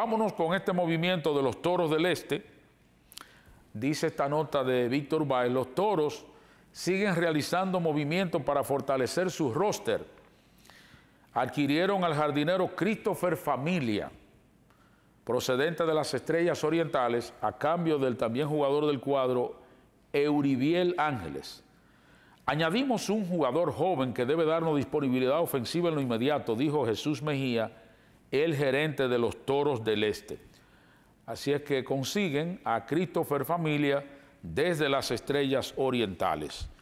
Vámonos con este movimiento de los toros del Este. Dice esta nota de Víctor Baez, los toros siguen realizando movimientos para fortalecer su roster. Adquirieron al jardinero Christopher Familia, procedente de las Estrellas Orientales, a cambio del también jugador del cuadro Euribiel Ángeles. Añadimos un jugador joven que debe darnos disponibilidad ofensiva en lo inmediato, dijo Jesús Mejía el gerente de los Toros del Este. Así es que consiguen a Christopher Familia desde las estrellas orientales.